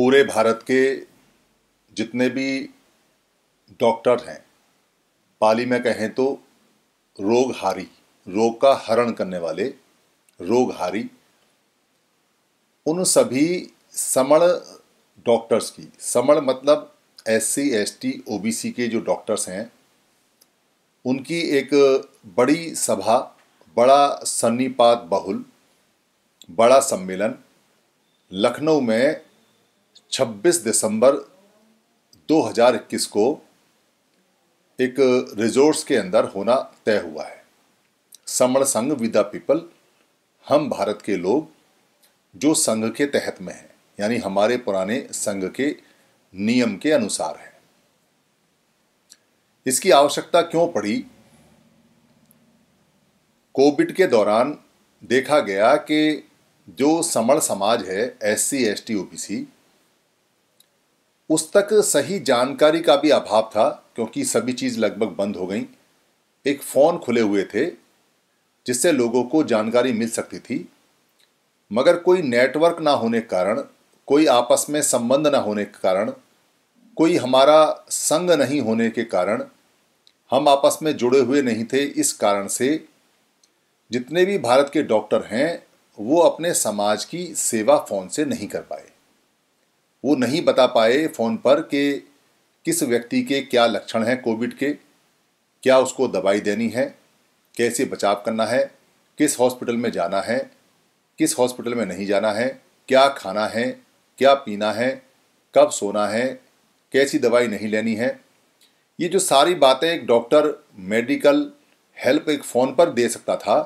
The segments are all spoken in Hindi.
पूरे भारत के जितने भी डॉक्टर हैं पाली में कहें तो रोगहारी रोग का हरण करने वाले रोगहारी उन सभी समण डॉक्टर्स की समण मतलब S C S T O B C के जो डॉक्टर्स हैं उनकी एक बड़ी सभा बड़ा सन्नीपात बहुल बड़ा सम्मेलन लखनऊ में 26 दिसंबर 2021 को एक रिजोर्ट्स के अंदर होना तय हुआ है समण संघ विदा पीपल हम भारत के लोग जो संघ के तहत में हैं यानी हमारे पुराने संघ के नियम के अनुसार है इसकी आवश्यकता क्यों पड़ी कोविड के दौरान देखा गया कि जो समण समाज है S C S T O B C उस तक सही जानकारी का भी अभाव था क्योंकि सभी चीज़ लगभग बंद हो गई एक फ़ोन खुले हुए थे जिससे लोगों को जानकारी मिल सकती थी मगर कोई नेटवर्क ना होने के कारण कोई आपस में संबंध ना होने के कारण कोई हमारा संग नहीं होने के कारण हम आपस में जुड़े हुए नहीं थे इस कारण से जितने भी भारत के डॉक्टर हैं वो अपने समाज की सेवा फ़ोन से नहीं कर पाए वो नहीं बता पाए फ़ोन पर कि किस व्यक्ति के क्या लक्षण हैं कोविड के क्या उसको दवाई देनी है कैसे बचाव करना है किस हॉस्पिटल में जाना है किस हॉस्पिटल में नहीं जाना है क्या खाना है क्या पीना है कब सोना है कैसी दवाई नहीं लेनी है ये जो सारी बातें एक डॉक्टर मेडिकल हेल्प एक फ़ोन पर दे सकता था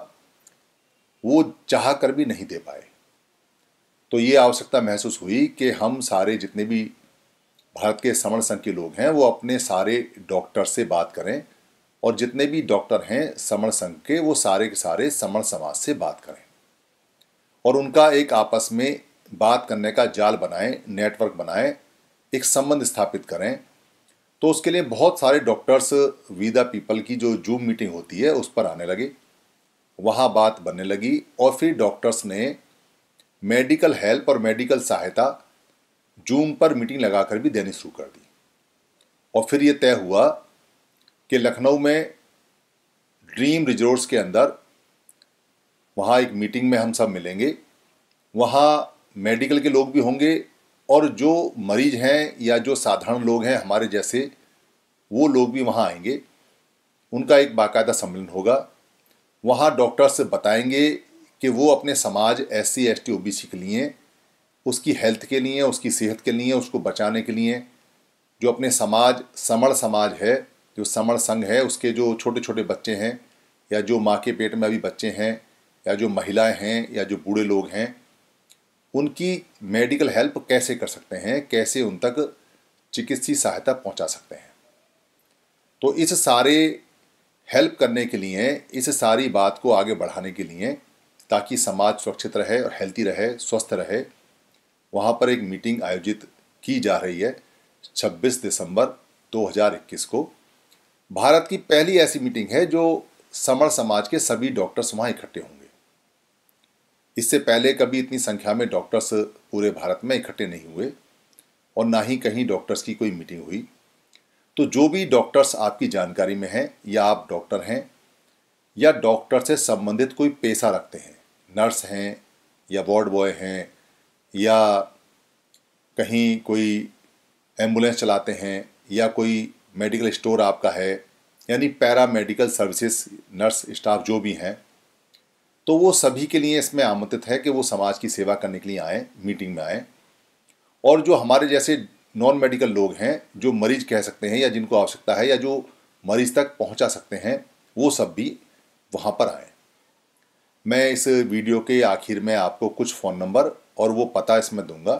वो चाह कर भी नहीं दे पाए तो ये आवश्यकता महसूस हुई कि हम सारे जितने भी भारत के समण संघ के लोग हैं वो अपने सारे डॉक्टर से बात करें और जितने भी डॉक्टर हैं समण संघ के वो सारे के सारे समण समाज से बात करें और उनका एक आपस में बात करने का जाल बनाएं नेटवर्क बनाएं एक संबंध स्थापित करें तो उसके लिए बहुत सारे डॉक्टर्स वीदा पीपल की जो जूम मीटिंग होती है उस पर आने लगे वहाँ बात बनने लगी और फिर डॉक्टर्स ने मेडिकल हेल्प और मेडिकल सहायता जूम पर मीटिंग लगाकर भी देनी शुरू कर दी और फिर ये तय हुआ कि लखनऊ में ड्रीम रिजोर्ट्स के अंदर वहाँ एक मीटिंग में हम सब मिलेंगे वहाँ मेडिकल के लोग भी होंगे और जो मरीज हैं या जो साधारण लोग हैं हमारे जैसे वो लोग भी वहाँ आएंगे उनका एक बाकायदा सम्मेलन होगा वहाँ डॉक्टर्स बताएंगे कि वो अपने समाज S C S T O B C के लिए उसकी हेल्थ के लिए उसकी सेहत के लिए उसको बचाने के लिए जो अपने समाज समण समाज है जो समण संघ है उसके जो छोटे छोटे बच्चे हैं या जो माँ के पेट में अभी बच्चे हैं या जो महिलाएं हैं या जो बूढ़े लोग हैं उनकी मेडिकल हेल्प कैसे कर सकते हैं कैसे उन तक चिकित्सीय सहायता पहुंचा सकते हैं तो इस सारे हेल्प करने के लिए इस सारी बात को आगे बढ़ाने के लिए ताकि समाज सुरक्षित रहे और हेल्थी रहे स्वस्थ रहे वहाँ पर एक मीटिंग आयोजित की जा रही है 26 दिसंबर 2021 को भारत की पहली ऐसी मीटिंग है जो समर समाज के सभी डॉक्टर्स वहाँ इकट्ठे होंगे इससे पहले कभी इतनी संख्या में डॉक्टर्स पूरे भारत में इकट्ठे नहीं हुए और ना ही कहीं डॉक्टर्स की कोई मीटिंग हुई तो जो भी डॉक्टर्स आपकी जानकारी में हैं या आप डॉक्टर हैं या डॉक्टर से संबंधित कोई पेशा रखते हैं नर्स हैं या वार्ड बॉय हैं या कहीं कोई एम्बुलेंस चलाते हैं या कोई मेडिकल स्टोर आपका है यानी paramedical services nurse staff जो भी हैं तो वो सभी के लिए इसमें आमंत्रित है कि वो समाज की सेवा करने के लिए आएँ मीटिंग में आएँ और जो हमारे जैसे नॉन मेडिकल लोग हैं जो मरीज कह सकते हैं या जिनको आवश्यकता है या जो मरीज तक पहुंचा सकते हैं वो सब भी वहाँ पर आएँ मैं इस वीडियो के आखिर में आपको कुछ फ़ोन नंबर और वो पता इसमें दूंगा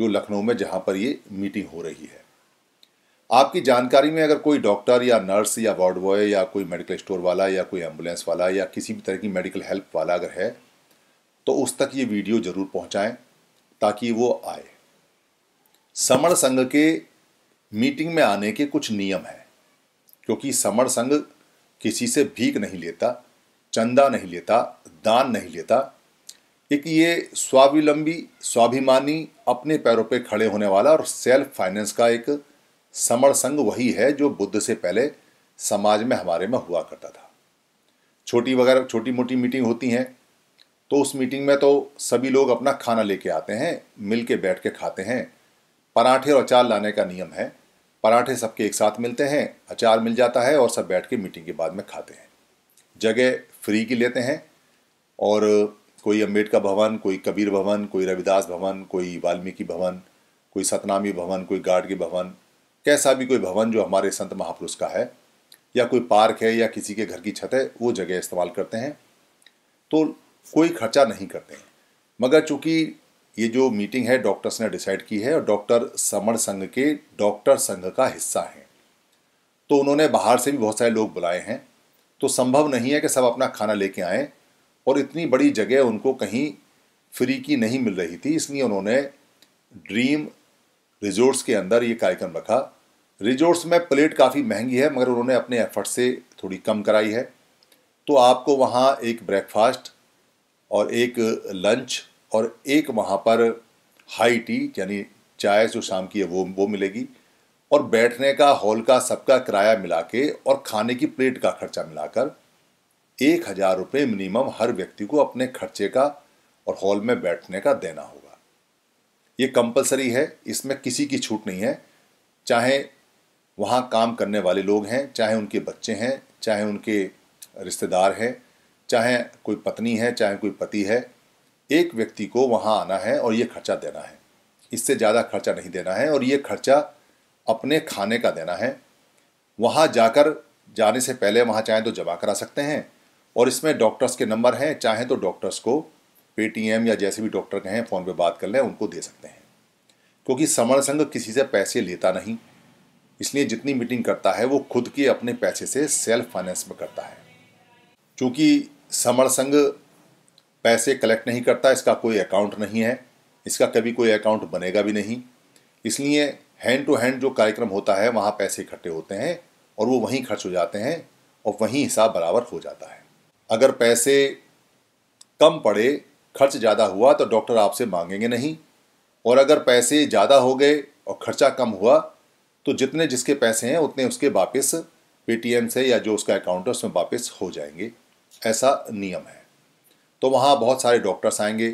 जो लखनऊ में जहाँ पर ये मीटिंग हो रही है आपकी जानकारी में अगर कोई डॉक्टर या नर्स या वार्ड बॉय या कोई मेडिकल स्टोर वाला या कोई एम्बुलेंस वाला या किसी भी तरह की मेडिकल हेल्प वाला अगर है तो उस तक ये वीडियो ज़रूर पहुँचाएँ ताकि वो आए समर संघ के मीटिंग में आने के कुछ नियम हैं क्योंकि समर संघ किसी से भीख नहीं लेता चंदा नहीं लेता दान नहीं लेता एक ये स्वाविलंबी स्वाभिमानी अपने पैरों पे खड़े होने वाला और सेल्फ फाइनेंस का एक समर संघ वही है जो बुद्ध से पहले समाज में हमारे में हुआ करता था छोटी वगैरह छोटी मोटी मीटिंग होती हैं तो उस मीटिंग में तो सभी लोग अपना खाना लेके आते हैं मिल के बैठ के खाते हैं पराठे और अचार लाने का नियम है पराठे सबके एक साथ मिलते हैं अचार मिल जाता है और सब बैठ के मीटिंग के बाद में खाते हैं जगह फ्री की लेते हैं और कोई अम्बेडकर भवन कोई कबीर भवन कोई रविदास भवन कोई वाल्मीकि भवन कोई सतनामी भवन कोई गाडगी भवन कैसा भी कोई भवन जो हमारे संत महापुरुष का है या कोई पार्क है या किसी के घर की छत है वो जगह इस्तेमाल करते हैं तो कोई खर्चा नहीं करते हैं मगर चूँकि ये जो मीटिंग है डॉक्टर्स ने डिसाइड की है और डॉक्टर समण संघ के डॉक्टर संघ का हिस्सा हैं तो उन्होंने बाहर से भी बहुत सारे लोग बुलाए हैं तो संभव नहीं है कि सब अपना खाना लेके आएँ और इतनी बड़ी जगह उनको कहीं फ्री की नहीं मिल रही थी इसलिए उन्होंने ड्रीम रिजोर्ट्स के अंदर ये कार्यक्रम रखा रिजोर्ट्स में प्लेट काफ़ी महंगी है मगर उन्होंने अपने एफर्ट से थोड़ी कम कराई है तो आपको वहाँ एक ब्रेकफास्ट और एक लंच और एक वहाँ पर हाई टी यानी चाय जो शाम की है वो वो मिलेगी और बैठने का हॉल का सबका किराया मिला के और खाने की प्लेट का खर्चा मिलाकर एक हज़ार रुपये मिनिमम हर व्यक्ति को अपने खर्चे का और हॉल में बैठने का देना होगा ये कंपलसरी है इसमें किसी की छूट नहीं है चाहे वहाँ काम करने वाले लोग हैं चाहे उनके बच्चे हैं चाहे उनके रिश्तेदार हैं चाहे कोई पत्नी है चाहे कोई पति है एक व्यक्ति को वहाँ आना है और ये खर्चा देना है इससे ज़्यादा खर्चा नहीं देना है और ये खर्चा अपने खाने का देना है वहाँ जाकर जाने से पहले वहाँ चाहें तो जमा करा सकते हैं और इसमें डॉक्टर्स के नंबर हैं चाहें तो डॉक्टर्स को पेटीएम या जैसे भी डॉक्टर कहें फ़ोन पे बात कर लें उनको दे सकते हैं क्योंकि समर संघ किसी से पैसे लेता नहीं इसलिए जितनी मीटिंग करता है वो खुद के अपने पैसे से सेल्फ फाइनेंस में करता है चूँकि समण संघ पैसे कलेक्ट नहीं करता इसका कोई अकाउंट नहीं है इसका कभी कोई अकाउंट बनेगा भी नहीं इसलिए हैंड टू हैंड जो कार्यक्रम होता है वहाँ पैसे इकट्ठे होते हैं और वो वहीं खर्च हो जाते हैं और वहीं हिसाब बराबर हो जाता है अगर पैसे कम पड़े खर्च ज़्यादा हुआ तो डॉक्टर आपसे मांगेंगे नहीं और अगर पैसे ज़्यादा हो गए और खर्चा कम हुआ तो जितने जिसके पैसे हैं उतने उसके वापस पेटीएम से या जो उसका अकाउंट है उसमें वापस हो जाएंगे ऐसा नियम है तो वहाँ बहुत सारे डॉक्टर्स आएंगे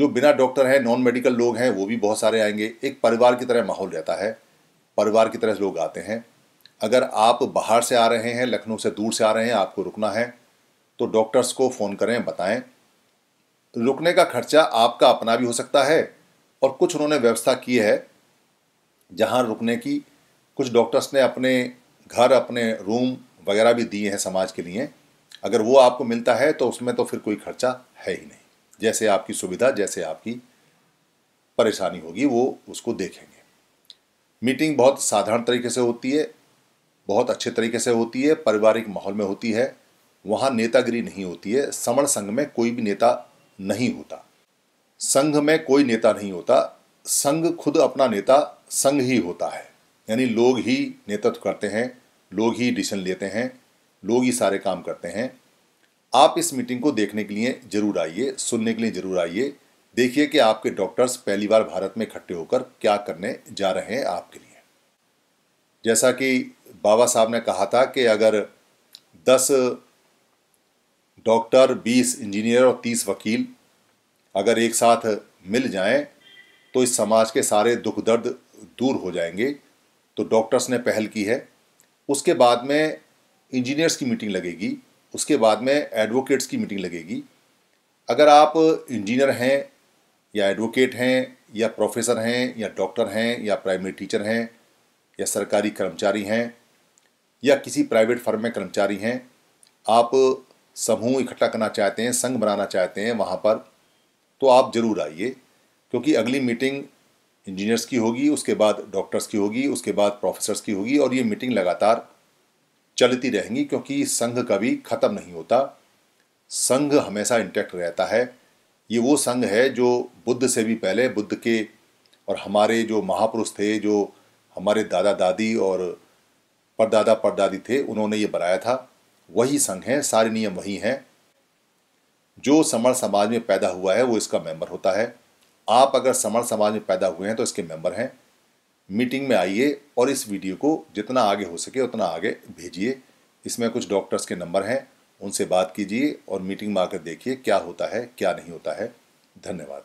जो बिना डॉक्टर हैं नॉन मेडिकल लोग हैं वो भी बहुत सारे आएंगे एक परिवार की तरह माहौल रहता है परिवार की तरह लोग आते हैं अगर आप बाहर से आ रहे हैं लखनऊ से दूर से आ रहे हैं आपको रुकना है तो डॉक्टर्स को फ़ोन करें बताएं रुकने का खर्चा आपका अपना भी हो सकता है और कुछ उन्होंने व्यवस्था की है जहाँ रुकने की कुछ डॉक्टर्स ने अपने घर अपने रूम वगैरह भी दिए हैं समाज के लिए अगर वो आपको मिलता है तो उसमें तो फिर कोई खर्चा है ही नहीं जैसे आपकी सुविधा जैसे आपकी परेशानी होगी वो उसको देखेंगे मीटिंग बहुत साधारण तरीके से होती है बहुत अच्छे तरीके से होती है पारिवारिक माहौल में होती है वहाँ नेतागिरी नहीं होती है समण संघ में कोई भी नेता नहीं होता संघ में कोई नेता नहीं होता संघ खुद अपना नेता संघ ही होता है यानी लोग ही नेतृत्व करते हैं लोग ही डिसीजन लेते हैं लोग ही सारे काम करते हैं आप इस मीटिंग को देखने के लिए जरूर आइए सुनने के लिए जरूर आइए देखिए कि आपके डॉक्टर्स पहली बार भारत में इकट्ठे होकर क्या करने जा रहे हैं आपके लिए जैसा कि बाबा साहब ने कहा था कि अगर 10 डॉक्टर 20 इंजीनियर और 30 वकील अगर एक साथ मिल जाएं तो इस समाज के सारे दुख दर्द दूर हो जाएंगे तो डॉक्टर्स ने पहल की है उसके बाद में इंजीनियर्स की मीटिंग लगेगी उसके बाद में एडवोकेट्स की मीटिंग लगेगी अगर आप इंजीनियर हैं या एडवोकेट हैं या प्रोफेसर हैं या डॉक्टर हैं या प्राइमरी टीचर हैं या सरकारी कर्मचारी हैं या किसी प्राइवेट फर्म में कर्मचारी हैं आप समूह इकट्ठा करना चाहते हैं संघ बनाना चाहते हैं वहाँ पर तो आप ज़रूर आइए क्योंकि अगली मीटिंग इंजीनियर्स की होगी उसके बाद डॉक्टर्स की होगी उसके बाद प्रोफेसर्स की होगी और ये मीटिंग लगातार चलती रहेंगी क्योंकि संघ कभी ख़त्म नहीं होता संघ हमेशा इंटैक्ट रहता है ये वो संघ है जो बुद्ध से भी पहले बुद्ध के और हमारे जो महापुरुष थे जो हमारे दादा दादी और परदादा परदादी थे उन्होंने ये बनाया था वही संघ है सारे नियम वही हैं जो समर समाज में पैदा हुआ है वो इसका मेंबर होता है आप अगर समर समाज में पैदा हुए हैं तो इसके मेंबर हैं मीटिंग में आइए और इस वीडियो को जितना आगे हो सके उतना आगे भेजिए इसमें कुछ डॉक्टर्स के नंबर हैं उनसे बात कीजिए और मीटिंग में आकर देखिए क्या होता है क्या नहीं होता है धन्यवाद